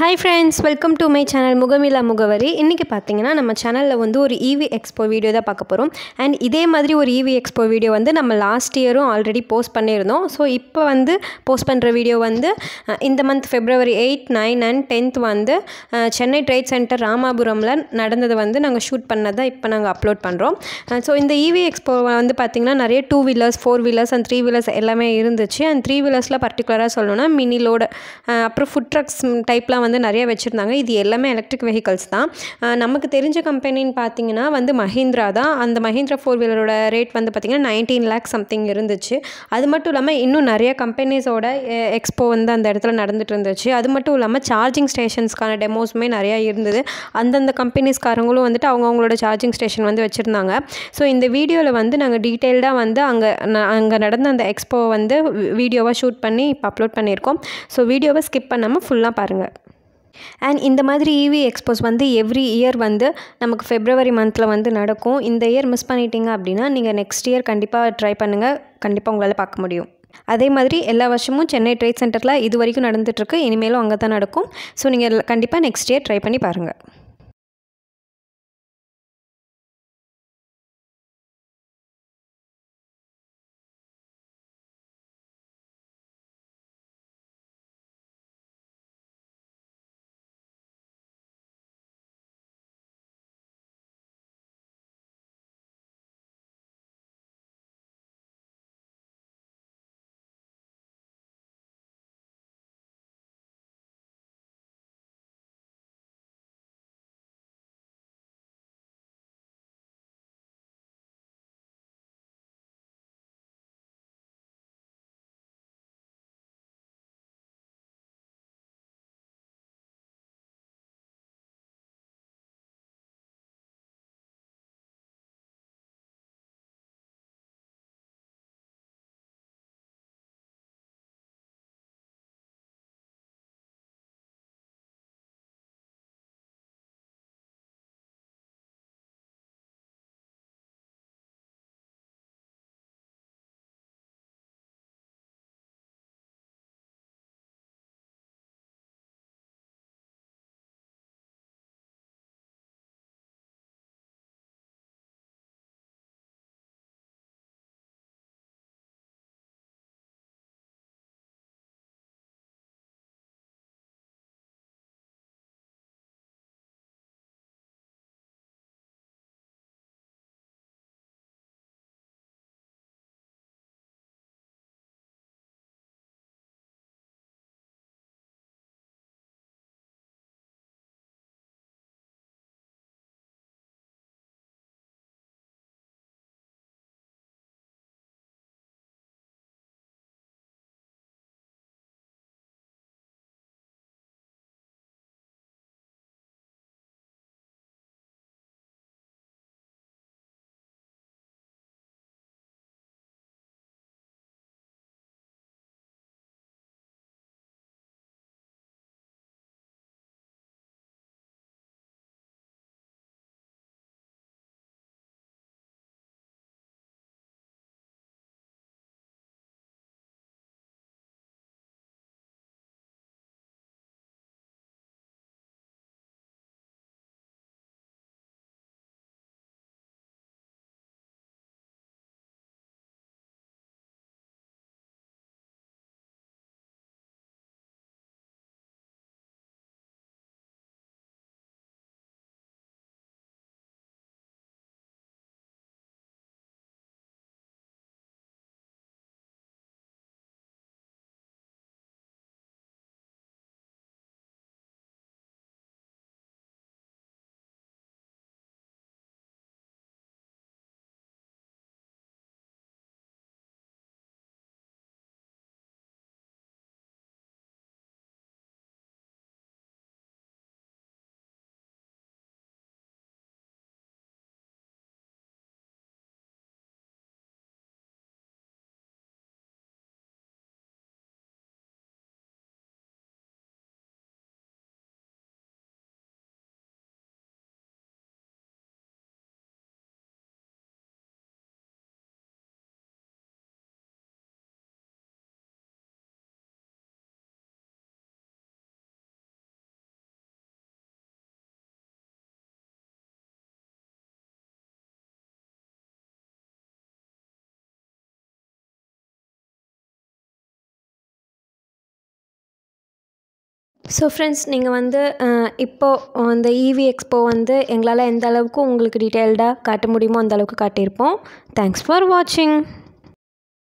hi friends welcome to my channel Mugamila Mugavari இன்றைக்கி பார்த்தீங்கன்னா நம்ம சேனலில் வந்து ஒரு இவி எக்ஸ்போ வீடியோ தான் பார்க்க போகிறோம் அண்ட் இதே மாதிரி ஒரு இவி எக்ஸ்போ வீடியோ வந்து நம்ம லாஸ்ட் இயரும் ஆல்ரெடி போஸ்ட் பண்ணியிருந்தோம் ஸோ இப்போ வந்து போஸ்ட் பண்ணுற வீடியோ வந்து இந்த month February eight nine and tenth வந்து சென்னை ட்ரேட் சென்டர் ராமாபுரமில் நடந்ததை வந்து நாங்கள் ஷூட் பண்ணதான் இப்போ நாங்கள் அப்லோட் பண்ணுறோம் ஸோ இந்த இவி e எக்ஸ்போ வந்து பார்த்திங்கன்னா நிறைய two wheelers four wheelers and three wheelers எல்லாமே இருந்துச்சு அண்ட் த்ரீ வீலர்ஸில் பர்டிகுலராக சொல்லணும்னா மினி லோடு அப்புறம் ஃபுட் ட்ரக்ஸ் டைப்லாம் வந்து வந்து நிறைய வச்சுருந்தாங்க இது எல்லாமே எலக்ட்ரிக் வெஹிக்கல்ஸ் தான் நமக்கு தெரிஞ்ச கம்பெனின்னு பார்த்தீங்கன்னா வந்து மஹிந்திரா தான் அந்த மஹிந்திரா ஃபோர் வீலரோட ரேட் வந்து பார்த்திங்கன்னா நைன்டீன் லேக் சம்திங் இருந்துச்சு அது மட்டும் இல்லாமல் இன்னும் நிறைய கம்பெனிஸோட எக்ஸ்போ வந்து அந்த இடத்துல நடந்துகிட்டு இருந்துச்சு அது மட்டும் இல்லாமல் சார்ஜிங் ஸ்டேஷன்ஸ்க்கான டெமோஸுமே நிறையா இருந்தது அந்தந்த கம்பெனிஸ்காரங்களும் வந்துட்டு அவங்கவுங்களோட சார்ஜிங் ஸ்டேஷன் வந்து வச்சுருந்தாங்க ஸோ இந்த வீடியோவில் வந்து நாங்கள் டீட்டெயில்டாக வந்து அங்கே அங்கே நடந்த அந்த எக்ஸ்போவை வந்து வீடியோவாக ஷூட் பண்ணி இப்போ அப்லோட் பண்ணியிருக்கோம் ஸோ வீடியோவை ஸ்கிப் பண்ணாமல் ஃபுல்லாக பாருங்கள் அண்ட் இந்த மாதிரி இவி e எக்ஸ்போஸ் வந்து எவ்ரி இயர் வந்து நமக்கு ஃபெப்ரவரி மந்தில் வந்து நடக்கும் இந்த இயர் மிஸ் பண்ணிட்டீங்க அப்படின்னா நீங்கள் நெக்ஸ்ட் இயர் கண்டிப்பாக ட்ரை பண்ணுங்கள் கண்டிப்பாக உங்களால் பார்க்க முடியும் அதே மாதிரி எல்லா வருஷமும் சென்னை ட்ரேட் சென்டரில் இது வரைக்கும் நடந்துகிட்ருக்கு இனிமேலும் அங்கே தான் நடக்கும் ஸோ நீங்கள் கண்டிப்பாக நெக்ஸ்ட் இயர் ட்ரை பண்ணி பாருங்கள் ஸோ ஃப்ரெண்ட்ஸ் நீங்கள் வந்து இப்போது அந்த இவி e எக்ஸ்போ வந்து எங்களால் எந்த அளவுக்கு உங்களுக்கு டீட்டெயில்டாக காட்ட முடியுமோ அந்த அளவுக்கு காட்டியிருப்போம் தேங்க்ஸ் ஃபார் வாட்சிங்